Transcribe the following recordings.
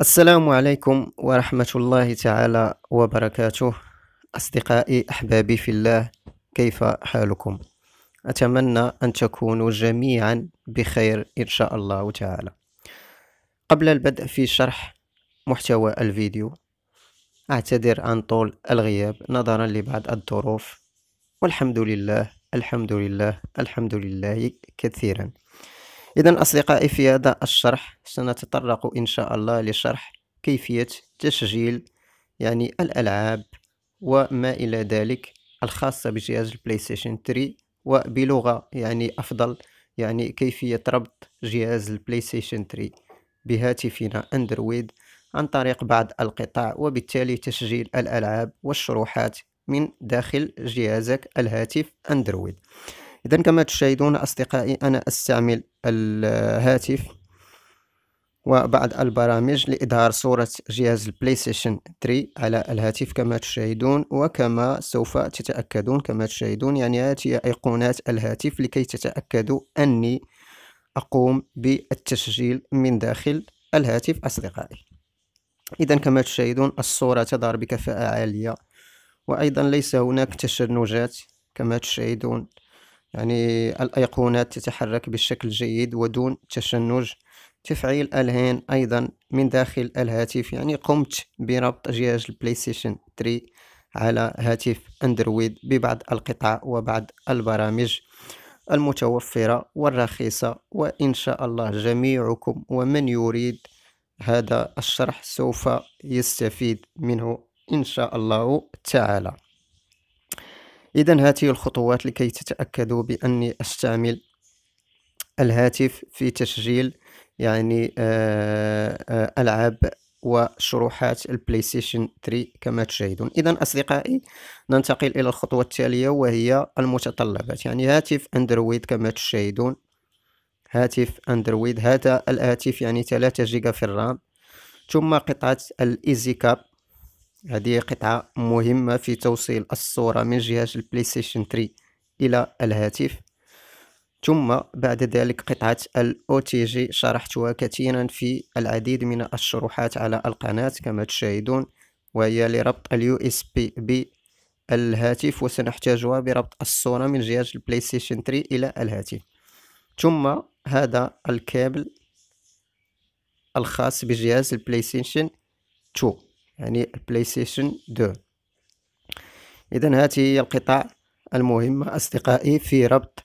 السلام عليكم ورحمة الله تعالى وبركاته أصدقائي أحبابي في الله كيف حالكم؟ أتمنى أن تكونوا جميعا بخير إن شاء الله تعالى قبل البدء في شرح محتوى الفيديو أعتذر عن طول الغياب نظرا لبعض الظروف والحمد لله الحمد لله الحمد لله كثيرا إذا أصدقائي في هذا الشرح سنتطرق إن شاء الله لشرح كيفية تسجيل يعني الألعاب وما إلى ذلك الخاصة بجهاز البلاي ستيشن 3 وبلغة يعني أفضل يعني كيفية ربط جهاز البلاي ستيشن 3 بهاتفنا أندرويد عن طريق بعض القطع وبالتالي تسجيل الألعاب والشروحات من داخل جهازك الهاتف أندرويد إذا كما تشاهدون أصدقائي أنا أستعمل الهاتف وبعض البرامج لإظهار صورة جهاز البلاي ستيشن 3 على الهاتف كما تشاهدون وكما سوف تتأكدون كما تشاهدون يعني هذه أيقونات الهاتف لكي تتأكدوا أني أقوم بالتسجيل من داخل الهاتف أصدقائي إذا كما تشاهدون الصورة تظهر بكفاءة عالية وأيضا ليس هناك تشنجات كما تشاهدون يعني الأيقونات تتحرك بشكل جيد ودون تشنج تفعيل الهين ايضا من داخل الهاتف يعني قمت بربط جهاز البلاي ستيشن 3 على هاتف اندرويد ببعض القطع وبعض البرامج المتوفرة والرخيصة وإن شاء الله جميعكم ومن يريد هذا الشرح سوف يستفيد منه إن شاء الله تعالى إذا هذه الخطوات لكي تتأكدوا بأني أستعمل الهاتف في تسجيل يعني آه، آه، ألعاب وشروحات البلاي ستيشن 3 كما تشاهدون اذا اصدقائي ننتقل الى الخطوه التاليه وهي المتطلبات يعني هاتف اندرويد كما تشاهدون هاتف اندرويد هذا الهاتف يعني 3 جيجا في الرام ثم قطعه الايزي كاب هذه قطعة مهمة في توصيل الصورة من جهاز البلاي ستيشن 3 إلى الهاتف ثم بعد ذلك قطعة ال OTG شرحتها كثيرا في العديد من الشروحات على القناة كما تشاهدون وهي لربط ال USB بالهاتف وسنحتاجها بربط الصورة من جهاز البلاي ستيشن 3 إلى الهاتف ثم هذا الكابل الخاص بجهاز البلاي ستيشن 2 يعني البلاي ستيشن 2 اذا هذه هي القطع المهمة أصدقائي في ربط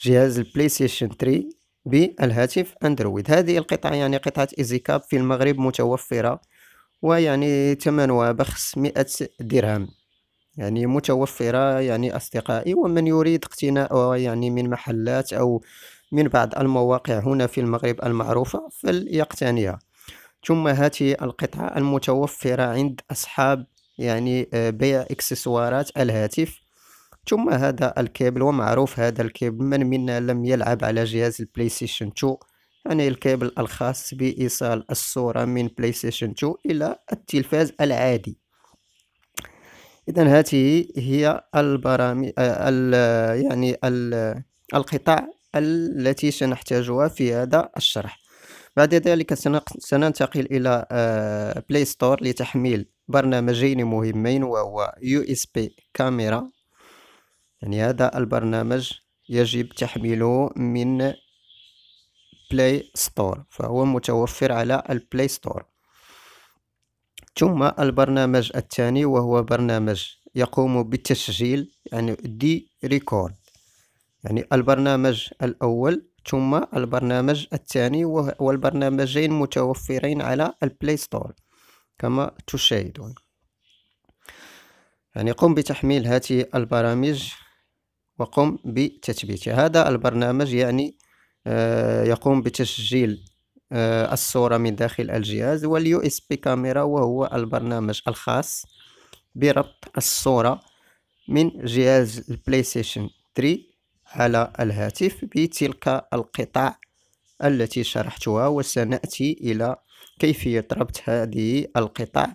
جهاز البلاي ستيشن 3 بالهاتف أندرويد هذه القطع يعني قطعة إيزيكاب في المغرب متوفرة ويعني ثمنها بخس مئة درهم يعني متوفرة يعني أصدقائي ومن يريد اقتناؤها يعني من محلات أو من بعض المواقع هنا في المغرب المعروفة فليقتنيها ثم هذه القطعة المتوفرة عند أصحاب يعني آه، بيع إكسسوارات الهاتف ثم هذا الكابل ومعروف هذا الكابل من منا لم يلعب على جهاز البلاي ستيشن 2 يعني الكابل الخاص بإيصال الصورة من بلاي ستيشن 2 إلى التلفاز العادي إذا هذه هي البرامج آه، ال يعني القطع التي سنحتاجها في هذا الشرح بعد ذلك سننتقل إلى بلاي آه، ستور لتحميل برنامجين مهمين وهو يو اس بي كاميرا يعني هذا البرنامج يجب تحميله من بلاي ستور فهو متوفر على البلاي ستور ثم البرنامج الثاني وهو برنامج يقوم بالتسجيل يعني دي ريكورد يعني البرنامج الأول ثم البرنامج الثاني والبرنامجين متوفرين على البلاي ستور كما تشاهدون يعني قم بتحميل هذه البرامج وقم بتثبيتها هذا البرنامج يعني آه، يقوم بتسجيل آه، الصورة من داخل الجهاز واليو اس بي كاميرا وهو البرنامج الخاص بربط الصورة من جهاز البلاي ستيشن 3 على الهاتف بتلك القطع التي شرحتها وسنأتي إلى كيفية ربط هذه القطع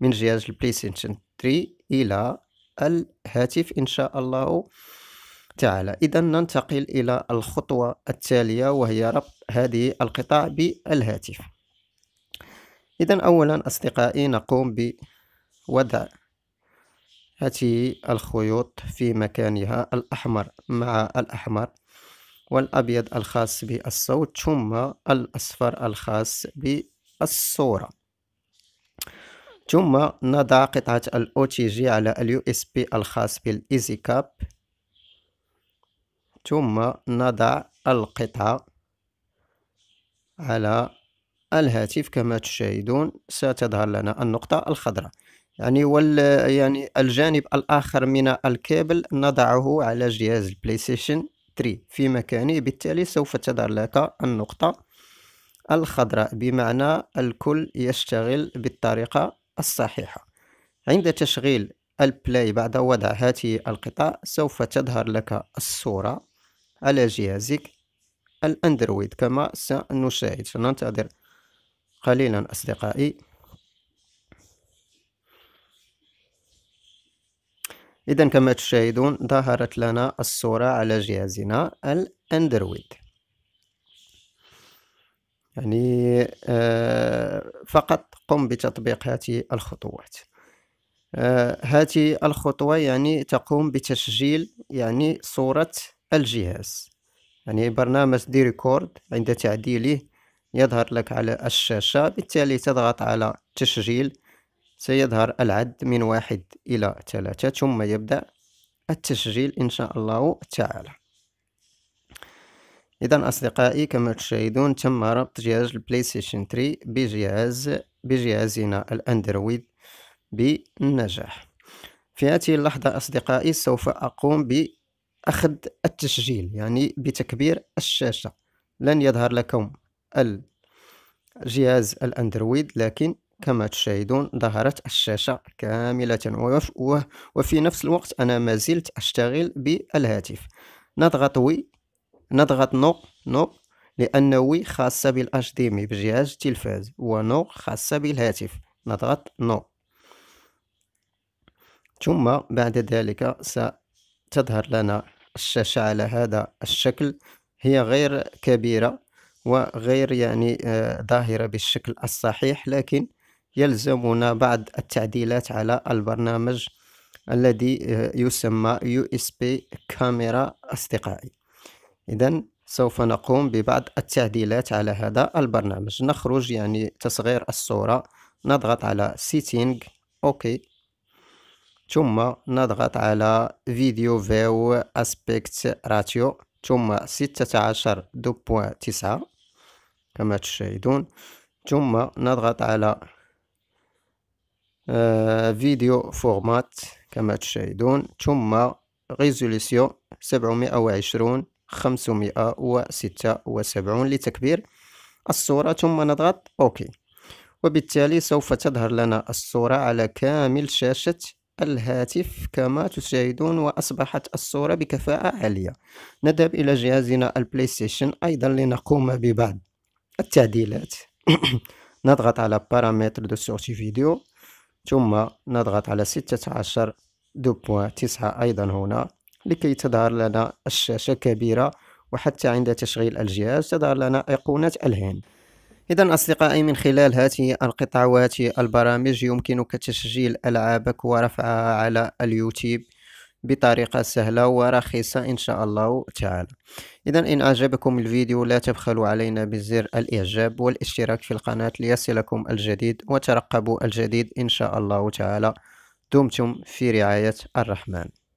من جهاز البلاي ستيشن 3 إلى الهاتف إن شاء الله تعالى إذا ننتقل إلى الخطوة التالية وهي ربط هذه القطع بالهاتف إذا أولا أصدقائي نقوم بوضع هاته الخيوط في مكانها الأحمر مع الأحمر والأبيض الخاص بالصوت ثم الأصفر الخاص بالصورة ثم نضع قطعة ال OTG على ال USB الخاص بالإيزي كاب ثم نضع القطعة على الهاتف كما تشاهدون ستظهر لنا النقطة الخضراء يعني وال يعني الجانب الآخر من الكابل نضعه على جهاز البلاي ستيشن 3 في مكانه بالتالي سوف تظهر لك النقطة الخضراء بمعنى الكل يشتغل بالطريقة الصحيحة عند تشغيل البلاي بعد وضع هذه القطع سوف تظهر لك الصورة على جهازك الأندرويد كما سنشاهد سننتظر قليلا أصدقائي إذا كما تشاهدون ظهرت لنا الصورة على جهازنا الأندرويد يعني آه، فقط قم بتطبيق هذه الخطوات هذه آه، الخطوة يعني تقوم بتسجيل يعني صورة الجهاز يعني برنامج دي ريكورد عند تعديله يظهر لك على الشاشة بالتالي تضغط على تسجيل سيظهر العد من واحد إلى ثلاثة ثم يبدأ التسجيل إن شاء الله تعالى إذا أصدقائي كما تشاهدون تم ربط جهاز البلاي ستيشن 3 بجهاز بجهازنا الأندرويد بالنجاح في هذه اللحظة أصدقائي سوف أقوم بأخذ التسجيل يعني بتكبير الشاشة لن يظهر لكم الجهاز الأندرويد لكن كما تشاهدون ظهرت الشاشة كاملة وفي نفس الوقت أنا ما زلت أشتغل بالهاتف نضغط وي نضغط نو نو لأن وي خاصة بالاش مي بجهاز التلفاز ونو خاصة بالهاتف نضغط نو ثم بعد ذلك ستظهر لنا الشاشة على هذا الشكل هي غير كبيرة وغير يعني آه، ظاهرة بالشكل الصحيح لكن يلزمنا بعض التعديلات على البرنامج الذي آه، يسمى USB كاميرا اصدقائي إذا سوف نقوم ببعض التعديلات على هذا البرنامج نخرج يعني تصغير الصورة نضغط على سيتينج أوكي ثم نضغط على فيديو فيو اسبكت راتيو ثم 16.9 كما تشاهدون ثم نضغط على آه، فيديو فورمات كما تشاهدون ثم ريزوليسيون 720 576 لتكبير الصورة ثم نضغط أوكي وبالتالي سوف تظهر لنا الصورة على كامل شاشة الهاتف كما تشاهدون وأصبحت الصورة بكفاءة عالية نذهب إلى جهازنا البلاي ستيشن أيضا لنقوم ببعض التعديلات نضغط على بارامتر دو سورتي فيديو ثم نضغط على 16 دو بوان تسعة أيضا هنا لكي تظهر لنا الشاشة كبيرة وحتى عند تشغيل الجهاز تظهر لنا أيقونة الهند إذا أصدقائي من خلال هذه القطع البرامج يمكنك تسجيل ألعابك ورفعها على اليوتيوب بطريقة سهلة ورخيصة إن شاء الله تعالى إذا إن أعجبكم الفيديو لا تبخلوا علينا بزر الإعجاب والاشتراك في القناة ليصلكم الجديد وترقبوا الجديد إن شاء الله تعالى دمتم في رعاية الرحمن